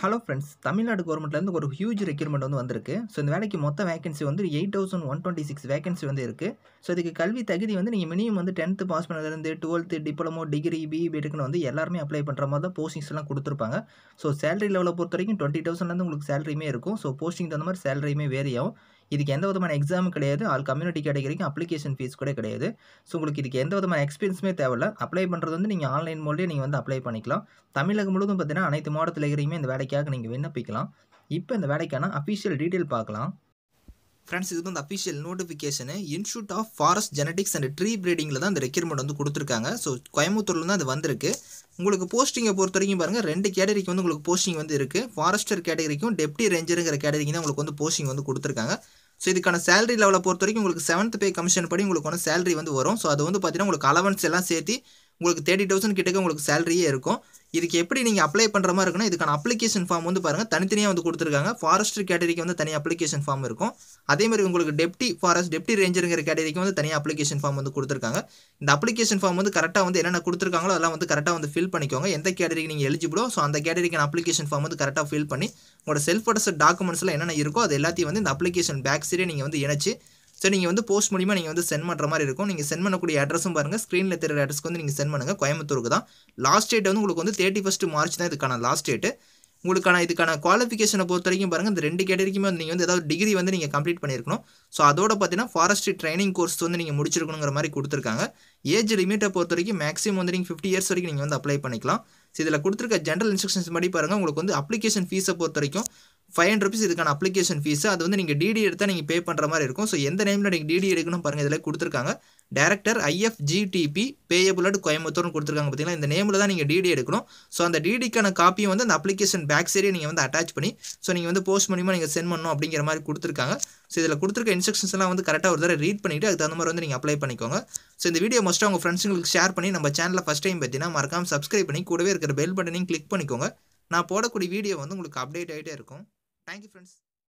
hello friends Tamil Nadu கவர்மெண்ட்லேருந்து ஒரு huge requirement வந்து வந்திருக்கு ஸோ இந்த வேலைக்கு மொத்த வேகன்சி வந்து eight thousand one twenty six vacancy வந்து இருக்குது ஸோ இதுக்கு கல்வி தகுதி வந்து நீங்கள் மினிமம் வந்து டென்த்து பாஸ் பண்ணதுலேருந்து டுவெல்த்து டிப்ளமோ டிகிரி பிஇ பிடெக்னு வந்து எல்லாருமே அப்ளை பண்ணுற மாதிரி தான் போஸ்டிங்ஸ்லாம் கொடுத்துருப்பாங்க ஸோ சேலரி லெவலை பொறுத்த வரைக்கும் டுவெண்ட்டி தௌசண்ட்லேருந்து உங்களுக்கு சேலரியுமே இருக்கும் ஸோ போஸ்டிங் தகுந்த மாதிரி சேலரியுமே வேறியாகும் ஆகும் இதுக்கு எந்த விதமான எக்ஸாமும் கிடையாது ஆல் கம்யூனிட்டி கேட்டகரிக்கு அப்ளிகேஷன் ஃபீஸ் கூட கிடையாது ஸோ உங்களுக்கு இதுக்கு எந்த விதமான எக்ஸ்பீரியன்ஸுமே தேவையில்ல அப்ளை பண்ணுறது வந்து நீங்கள் ஆன்லைன் மூலியம் நீங்கள் வந்து அப்ளை பண்ணிக்கலாம் தமிழகம் முழுவதும் பார்த்தீங்கன்னா அனைத்து மாவட்டத்தில் இருக்கிறீங்க இந்த வேலைக்காக நீங்கள் விண்ணப்பிக்கலாம் இப்போ இந்த வேலைக்கான அஃபிஷியல் டீட்டெயில் பார்க்கலாம் ஃப்ரெண்ட்ஸ் இது வந்து official notification institute of forest genetics and tree ப்ரீடிங்கில் தான் அந்த ரெக்யூர்மெண்ட் வந்து கொடுத்துருக்காங்க ஸோ கோயம்புத்தூரில் தான் அது வந்திருக்கு உங்களுக்கு போஸ்டிங்கை பொறுத்த வரைக்கும் பாருங்கள் ரெண்டு கேட்டகரிக்கு வந்து உங்களுக்கு போஸ்டிங் வந்து இருக்குது ஃபாரஸ்டர் கேட்டகரிக்கும் டெப்டி ரேஞ்சருங்கிற கேட்டகரிக்கு தான் உங்களுக்கு வந்து போஸ்டிங் வந்து கொடுத்துருக்காங்க ஸோ இதுக்கான சேலரி லெவலை பொறுத்த வரைக்கும் உங்களுக்கு செவன்த் பே கமிஷன் படி உங்களுக்கு வந்து சேலரி வந்து வரும் ஸோ அது வந்து பார்த்தீங்கன்னா உங்களுக்கு அலவன்ஸ் எல்லாம் சேர்த்து உங்களுக்கு தேர்ட்டி தௌசண்ட் கிட்டக்க உங்களுக்கு சேலரியே இருக்கும் இதுக்கு எப்படி நீங்கள் அப்ளை பண்ணுற மாதிரி இருக்குனா இதுக்கான அப்ளிகேஷன் ஃபார்ம் வந்து பாருங்கள் தனித்தனியாக வந்து கொடுத்துருக்காங்க ஃபாரஸ்ட் கேட்டரிக்கு வந்து தனியாக அப்ளிகேஷன் ஃபார்ம் இருக்கும் அதே மாதிரி உங்களுக்கு டெப்டி ஃபாரஸ்ட் டெப்டி ரேஞ்சருங்கிற கேட்டரிக்கு வந்து தனியாக அப்ளிகேஷன் ஃபார்ம் வந்து கொடுத்துருக்காங்க இந்த அப்ளிகேஷன் ஃபார்ம் வந்து கரெக்டாக வந்து என்னென்ன கொடுத்துருக்காங்களோ அதெல்லாம் வந்து கரெக்டாக வந்து ஃபில் பண்ணிக்கோங்க எந்த கேட்டரிக்கு நீங்கள் எலிஜிபிளோ ஸோ அந்த கேட்டரிக்கான அப்ளிகேஷன் ஃபார்ம் வந்து கரெக்டாக ஃபில் பண்ணி உங்களோட செல்ஃப் அடஸ்ட் டாக்குமெண்ட்ஸ்லாம் என்னென்ன இருக்கோ அது எல்லாத்தையும் வந்து இந்த அப்ளிகேஷன் பேக் நீங்கள் வந்து இணைச்சி ஸோ நீங்கள் வந்து போஸ்ட் மூலிமா நீங்கள் வந்து சென்ட் பண்ணுற மாதிரி இருக்கும் நீங்கள் சென்ட் பண்ணக்கூடிய அட்ரஸும் பாருங்கள் ஸ்க்ரீனில் தெரியுற அட்ரஸ்க்கு வந்து நீங்கள் சென்ட் பண்ணுங்கள் கோயம்புத்தூருக்கு தான் லாஸ்ட் டேட் வந்து உங்களுக்கு வந்து தேர்ட்டி ஃபஸ்ட்டு மார்ச் தான் இதுக்கான லாஸ்ட் டேட்டு உங்களுக்கான இதுக்கான குவாலிஃபிகேஷனை பொறுத்த வரைக்கும் பாருங்கள் இந்த ரெண்டு கேட்டரிக்குமே வந்து நீங்கள் வந்து ஏதாவது டிகிரி வந்து நீங்கள் கம்ப்ளீட் பண்ணியிருக்கணும் ஸோ அதோட பார்த்தீங்கன்னா ஃபாரஸ்ட்ரி ட்ரைனிங் கோர்ஸ் வந்து நீங்கள் முடிச்சிருக்கணுங்கிற மாதிரி கொடுத்துருக்காங்க ஏஜ் லிமிட்டை பொறுத்த வரைக்கும் மேக்ஸிமம் வந்து நீங்கள் ஃபிஃப்டி இயர்ஸ் வரைக்கும் நீங்கள் வந்து அப்ளை பண்ணிக்கலாம் ஸோ இதில் கொடுத்துருக்க ஜென்ரல் இன்ஸ்ட்ரக்ஷன்ஸ் மாதிரி பாருங்கள் உங்களுக்கு வந்து அப்ளிகேஷன் ஃபீஸை பொறுத்த வரைக்கும் ஃபைவ் ஹண்ட்ரட் ருபீஸ் இதுக்கான அப்ளிகேஷன் ஃபீஸ் அது வந்து நீங்கள் டிடி எடுத்தால் நீங்கள் பே பண்ணுற மாதிரி இருக்கும் ஸோ எந்த நேமில் நீங்கள் டிடி எடுக்கணும் பாருங்கள் இதில் கொடுத்துருக்காங்க டேரக்டர் ஐஎஃப்ஜிடிபி பேயபிள் அட் கோயம்புத்தூர்னு கொடுத்துருக்காங்க பார்த்தீங்கன்னா இந்த நேமில் தான் நீங்கள் டிடி எடுக்கணும் ஸோ அந்த டிடிக்கான காப்பியும் வந்து அந்த அப்ளிகேஷன் பேக் சைடே நீங்கள் வந்து அட்டாச் பண்ணி ஸோ நீங்கள் வந்து போஸ்ட் மூலியமாக நீங்கள் சென்ட் பண்ணணும் அப்படிங்கிற மாதிரி கொடுத்துருக்காங்க ஸோ இதில் கொடுத்துருக்க இன்ஸ்ட்ரக்ஷன்ஸ் எல்லாம் வந்து கரெக்டாக ஒரு தடவை ரீட் பண்ணிவிட்டு அதுக்கு தகுந்த மாதிரி வந்து நீங்கள் அப்ளை பண்ணிக்கோங்க ஸோ இந்த வீடியோ மஸ்ட்டாக உங்கள் ஃப்ரெண்ட்ஸுங்களுக்கு ஷேர் பண்ணி நம்ம சேனலில் ஃபஸ்ட் டைம் பார்த்தீங்கன்னா மறக்காமல் சப்ஸ்கிரைப் பண்ணி கூடவே இருக்கிற பெல் பட்டனையும் கிளிக் பண்ணிக்கோங்க நான் போடக்கூடிய வீடியோ வந்து உங்களுக்கு அப்டேட் ஆகிட்டே இருக்கும் தேங்க்யூ ஃப்ரெண்ட்ஸ்